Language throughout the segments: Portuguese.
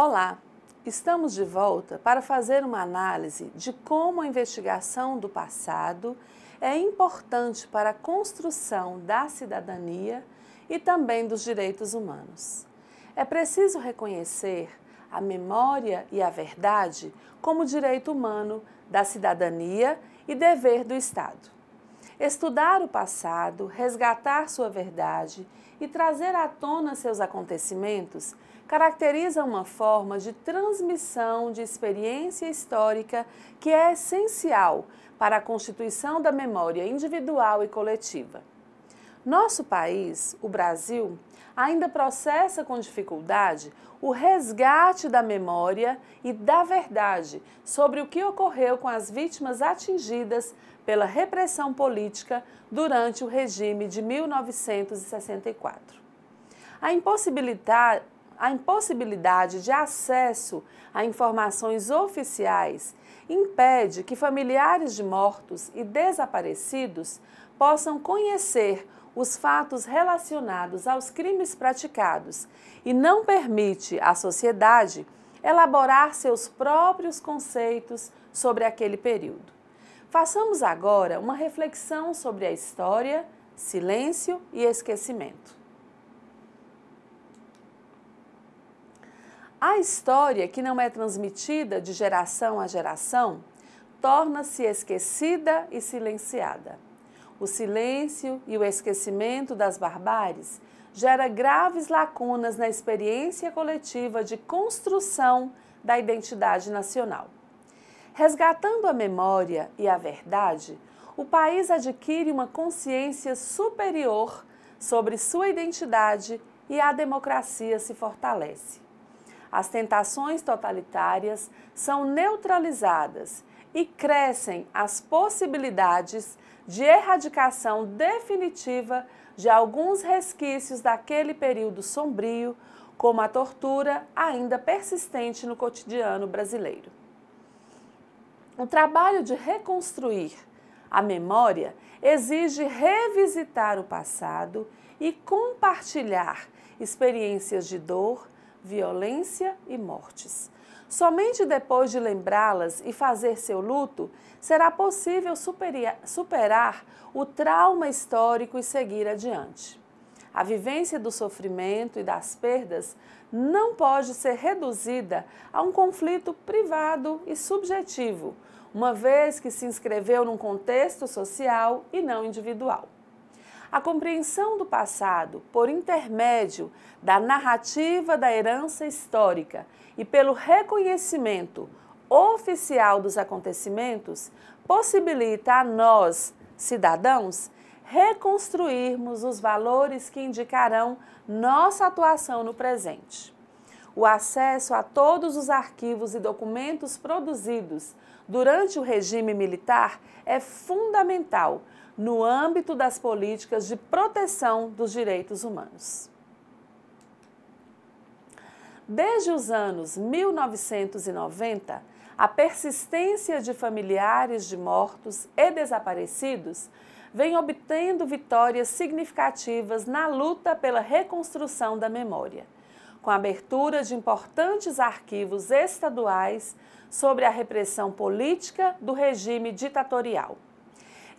Olá, estamos de volta para fazer uma análise de como a investigação do passado é importante para a construção da cidadania e também dos direitos humanos. É preciso reconhecer a memória e a verdade como direito humano da cidadania e dever do Estado. Estudar o passado, resgatar sua verdade e trazer à tona seus acontecimentos caracteriza uma forma de transmissão de experiência histórica que é essencial para a constituição da memória individual e coletiva. Nosso país, o Brasil, ainda processa com dificuldade o resgate da memória e da verdade sobre o que ocorreu com as vítimas atingidas pela repressão política durante o regime de 1964. A impossibilidade, a impossibilidade de acesso a informações oficiais impede que familiares de mortos e desaparecidos possam conhecer os fatos relacionados aos crimes praticados e não permite à sociedade elaborar seus próprios conceitos sobre aquele período. Façamos agora uma reflexão sobre a história, silêncio e esquecimento. A história que não é transmitida de geração a geração torna-se esquecida e silenciada. O silêncio e o esquecimento das barbáries gera graves lacunas na experiência coletiva de construção da identidade nacional. Resgatando a memória e a verdade, o país adquire uma consciência superior sobre sua identidade e a democracia se fortalece as tentações totalitárias são neutralizadas e crescem as possibilidades de erradicação definitiva de alguns resquícios daquele período sombrio, como a tortura ainda persistente no cotidiano brasileiro. O trabalho de reconstruir a memória exige revisitar o passado e compartilhar experiências de dor violência e mortes. Somente depois de lembrá-las e fazer seu luto será possível superar o trauma histórico e seguir adiante. A vivência do sofrimento e das perdas não pode ser reduzida a um conflito privado e subjetivo, uma vez que se inscreveu num contexto social e não individual. A compreensão do passado por intermédio da narrativa da herança histórica e pelo reconhecimento oficial dos acontecimentos possibilita a nós, cidadãos, reconstruirmos os valores que indicarão nossa atuação no presente. O acesso a todos os arquivos e documentos produzidos durante o regime militar é fundamental no âmbito das políticas de proteção dos direitos humanos. Desde os anos 1990, a persistência de familiares de mortos e desaparecidos vem obtendo vitórias significativas na luta pela reconstrução da memória, com a abertura de importantes arquivos estaduais sobre a repressão política do regime ditatorial.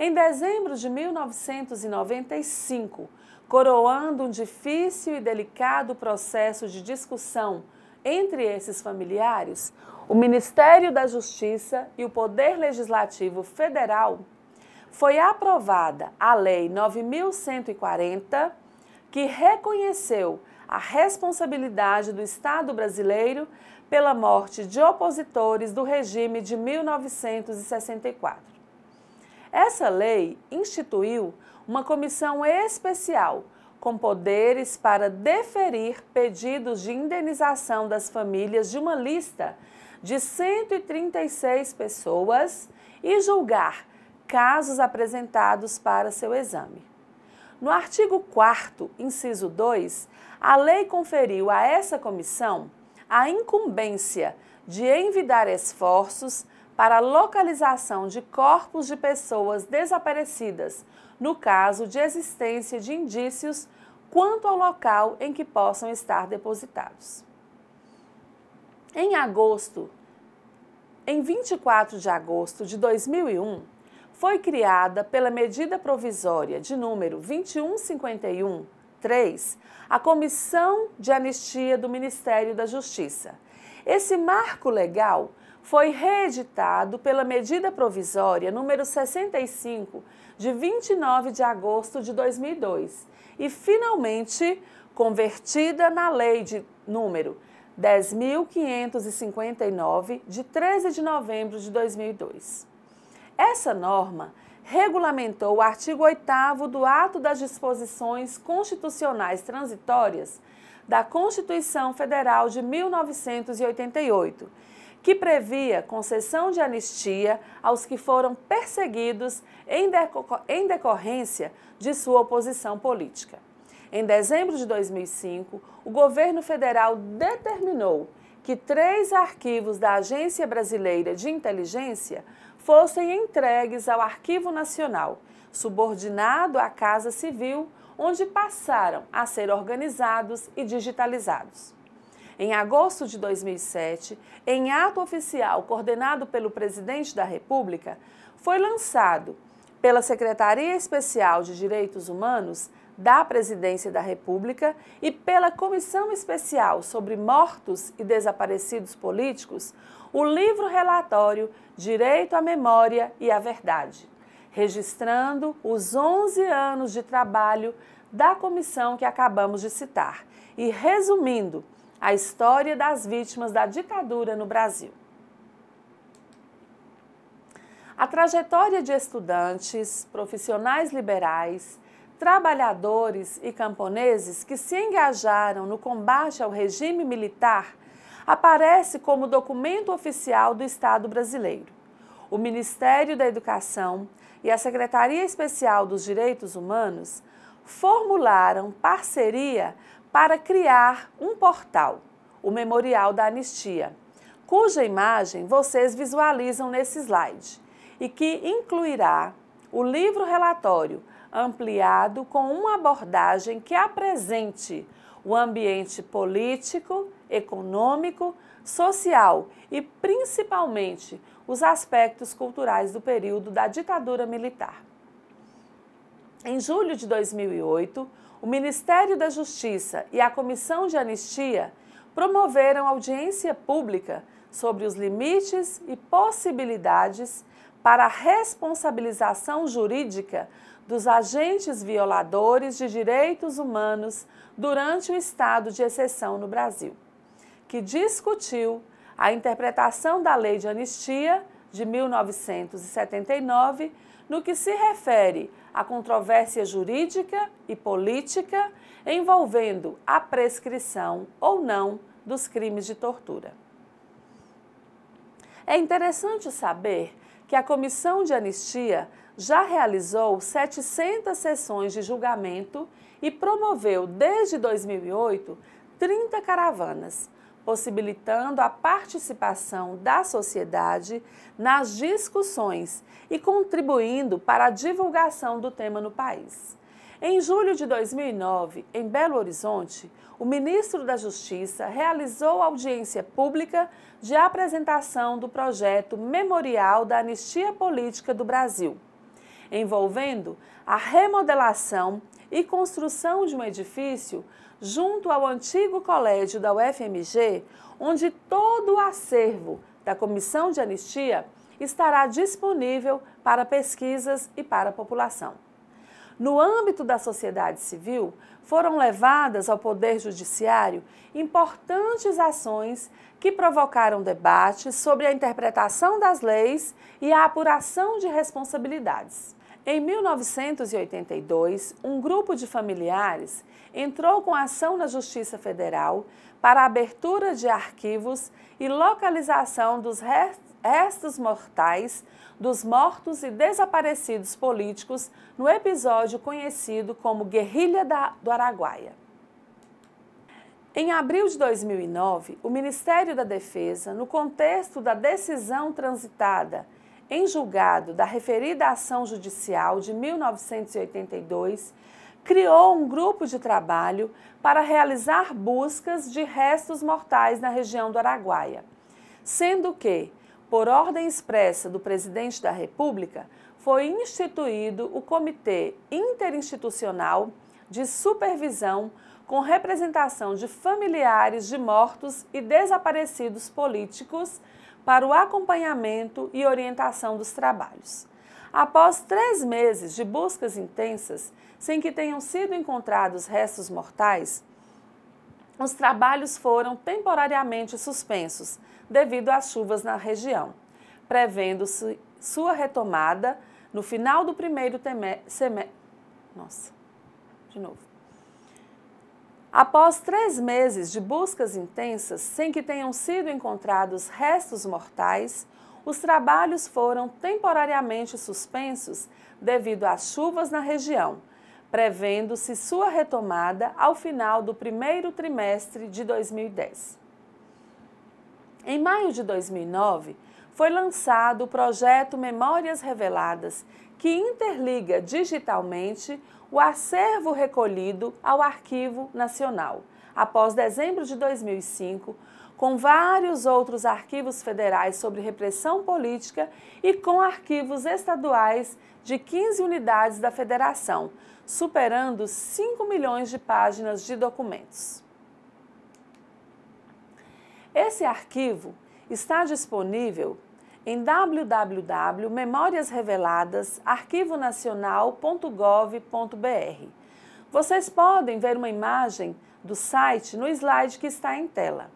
Em dezembro de 1995, coroando um difícil e delicado processo de discussão entre esses familiares, o Ministério da Justiça e o Poder Legislativo Federal, foi aprovada a Lei 9140, que reconheceu a responsabilidade do Estado brasileiro pela morte de opositores do regime de 1964. Essa lei instituiu uma comissão especial com poderes para deferir pedidos de indenização das famílias de uma lista de 136 pessoas e julgar casos apresentados para seu exame. No artigo 4, inciso 2, a lei conferiu a essa comissão a incumbência de envidar esforços para a localização de corpos de pessoas desaparecidas, no caso de existência de indícios quanto ao local em que possam estar depositados. Em agosto, em 24 de agosto de 2001, foi criada pela medida provisória de número 2151 3, a Comissão de Anistia do Ministério da Justiça. Esse marco legal foi reeditado pela medida provisória número 65 de 29 de agosto de 2002 e finalmente convertida na lei de número 10.559 de 13 de novembro de 2002. Essa norma regulamentou o artigo 8 do Ato das Disposições Constitucionais Transitórias da Constituição Federal de 1988 que previa concessão de anistia aos que foram perseguidos em, deco em decorrência de sua oposição política. Em dezembro de 2005, o governo federal determinou que três arquivos da Agência Brasileira de Inteligência fossem entregues ao Arquivo Nacional, subordinado à Casa Civil, onde passaram a ser organizados e digitalizados. Em agosto de 2007, em ato oficial coordenado pelo presidente da República, foi lançado pela Secretaria Especial de Direitos Humanos da Presidência da República e pela Comissão Especial sobre Mortos e Desaparecidos Políticos, o livro-relatório Direito à Memória e à Verdade, registrando os 11 anos de trabalho da comissão que acabamos de citar e resumindo a história das vítimas da ditadura no Brasil. A trajetória de estudantes, profissionais liberais, trabalhadores e camponeses que se engajaram no combate ao regime militar aparece como documento oficial do Estado brasileiro. O Ministério da Educação e a Secretaria Especial dos Direitos Humanos formularam parceria para criar um portal, o Memorial da Anistia, cuja imagem vocês visualizam nesse slide e que incluirá o livro relatório ampliado com uma abordagem que apresente o ambiente político, econômico, social e principalmente os aspectos culturais do período da ditadura militar. Em julho de 2008, o Ministério da Justiça e a Comissão de Anistia promoveram audiência pública sobre os limites e possibilidades para a responsabilização jurídica dos agentes violadores de direitos humanos durante o estado de exceção no Brasil, que discutiu a interpretação da Lei de Anistia de 1979 no que se refere a controvérsia jurídica e política envolvendo a prescrição ou não dos crimes de tortura. É interessante saber que a Comissão de Anistia já realizou 700 sessões de julgamento e promoveu, desde 2008, 30 caravanas, possibilitando a participação da sociedade nas discussões e contribuindo para a divulgação do tema no país. Em julho de 2009, em Belo Horizonte, o ministro da Justiça realizou audiência pública de apresentação do projeto Memorial da Anistia Política do Brasil, envolvendo a remodelação e construção de um edifício junto ao antigo colégio da UFMG, onde todo o acervo da Comissão de Anistia estará disponível para pesquisas e para a população. No âmbito da sociedade civil, foram levadas ao Poder Judiciário importantes ações que provocaram debates sobre a interpretação das leis e a apuração de responsabilidades. Em 1982, um grupo de familiares entrou com ação na Justiça Federal para abertura de arquivos e localização dos restos mortais dos mortos e desaparecidos políticos no episódio conhecido como Guerrilha do Araguaia. Em abril de 2009, o Ministério da Defesa, no contexto da decisão transitada em julgado da referida ação judicial de 1982, criou um grupo de trabalho para realizar buscas de restos mortais na região do Araguaia, sendo que, por ordem expressa do presidente da República, foi instituído o Comitê Interinstitucional de Supervisão com representação de familiares de mortos e desaparecidos políticos para o acompanhamento e orientação dos trabalhos. Após três meses de buscas intensas, sem que tenham sido encontrados restos mortais, os trabalhos foram temporariamente suspensos devido às chuvas na região, prevendo-se sua retomada no final do primeiro semestre. Nossa, de novo. Após três meses de buscas intensas sem que tenham sido encontrados restos mortais, os trabalhos foram temporariamente suspensos devido às chuvas na região, prevendo-se sua retomada ao final do primeiro trimestre de 2010. Em maio de 2009, foi lançado o projeto Memórias Reveladas, que interliga digitalmente o acervo recolhido ao Arquivo Nacional, após dezembro de 2005, com vários outros arquivos federais sobre repressão política e com arquivos estaduais de 15 unidades da Federação, superando 5 milhões de páginas de documentos. Esse arquivo está disponível em www.memoriasreveladasarquivonacional.gov.br. Vocês podem ver uma imagem do site no slide que está em tela.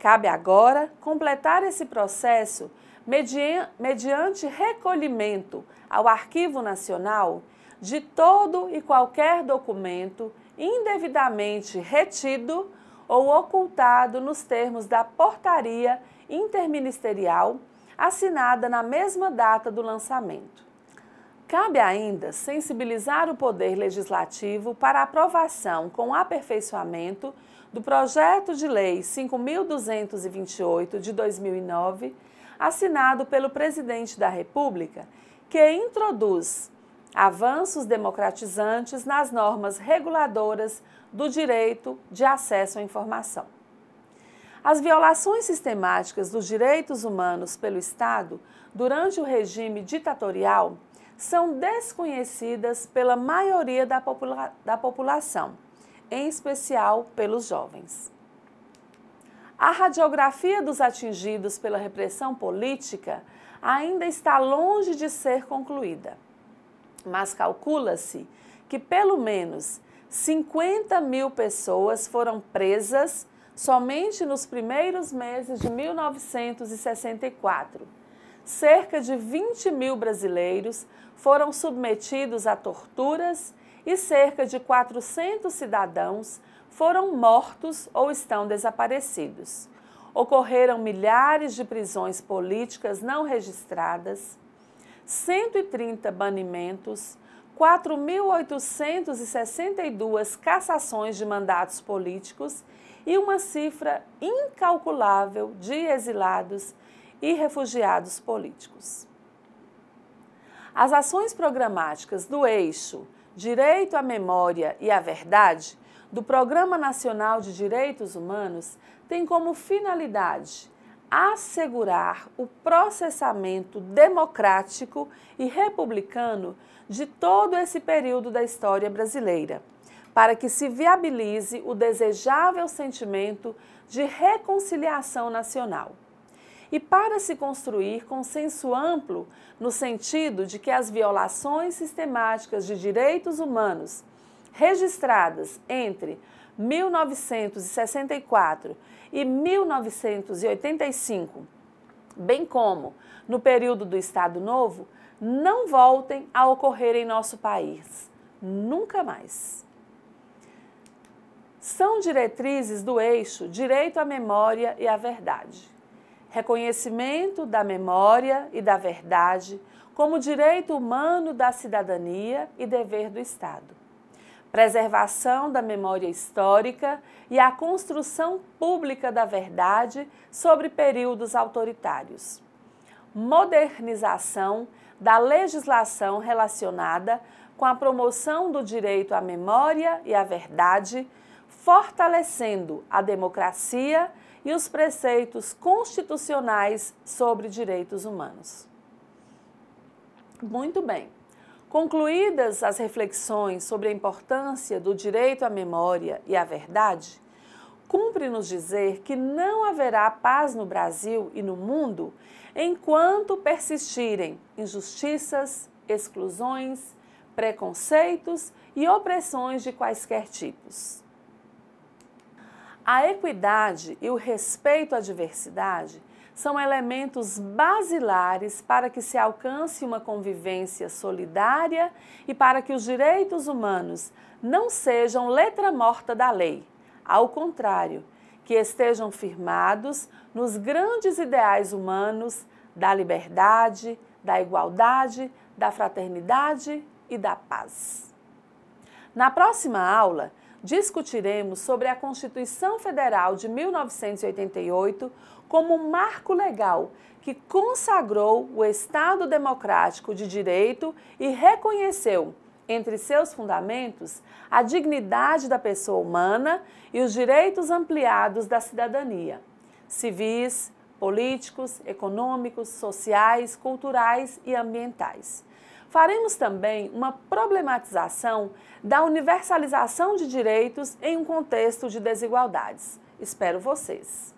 Cabe agora completar esse processo mediante recolhimento ao Arquivo Nacional de todo e qualquer documento indevidamente retido ou ocultado nos termos da Portaria Interministerial assinada na mesma data do lançamento. Cabe ainda sensibilizar o Poder Legislativo para aprovação com aperfeiçoamento do Projeto de Lei 5.228 de 2009, assinado pelo Presidente da República, que introduz avanços democratizantes nas normas reguladoras do direito de acesso à informação. As violações sistemáticas dos direitos humanos pelo Estado durante o regime ditatorial são desconhecidas pela maioria da, popula da população, em especial pelos jovens. A radiografia dos atingidos pela repressão política ainda está longe de ser concluída, mas calcula-se que pelo menos 50 mil pessoas foram presas somente nos primeiros meses de 1964. Cerca de 20 mil brasileiros foram submetidos a torturas e cerca de 400 cidadãos foram mortos ou estão desaparecidos. Ocorreram milhares de prisões políticas não registradas, 130 banimentos, 4.862 cassações de mandatos políticos e uma cifra incalculável de exilados e refugiados políticos. As ações programáticas do eixo Direito à Memória e à Verdade do Programa Nacional de Direitos Humanos têm como finalidade assegurar o processamento democrático e republicano de todo esse período da história brasileira para que se viabilize o desejável sentimento de reconciliação nacional. E para se construir consenso amplo no sentido de que as violações sistemáticas de direitos humanos registradas entre 1964 e 1985, bem como no período do Estado Novo, não voltem a ocorrer em nosso país. Nunca mais são diretrizes do eixo direito à memória e à verdade. Reconhecimento da memória e da verdade como direito humano da cidadania e dever do Estado. Preservação da memória histórica e a construção pública da verdade sobre períodos autoritários. Modernização da legislação relacionada com a promoção do direito à memória e à verdade fortalecendo a democracia e os preceitos constitucionais sobre direitos humanos. Muito bem. Concluídas as reflexões sobre a importância do direito à memória e à verdade, cumpre-nos dizer que não haverá paz no Brasil e no mundo enquanto persistirem injustiças, exclusões, preconceitos e opressões de quaisquer tipos. A equidade e o respeito à diversidade são elementos basilares para que se alcance uma convivência solidária e para que os direitos humanos não sejam letra morta da lei. Ao contrário, que estejam firmados nos grandes ideais humanos da liberdade, da igualdade, da fraternidade e da paz. Na próxima aula, discutiremos sobre a Constituição Federal de 1988 como um marco legal que consagrou o Estado Democrático de Direito e reconheceu, entre seus fundamentos, a dignidade da pessoa humana e os direitos ampliados da cidadania, civis, políticos, econômicos, sociais, culturais e ambientais faremos também uma problematização da universalização de direitos em um contexto de desigualdades. Espero vocês!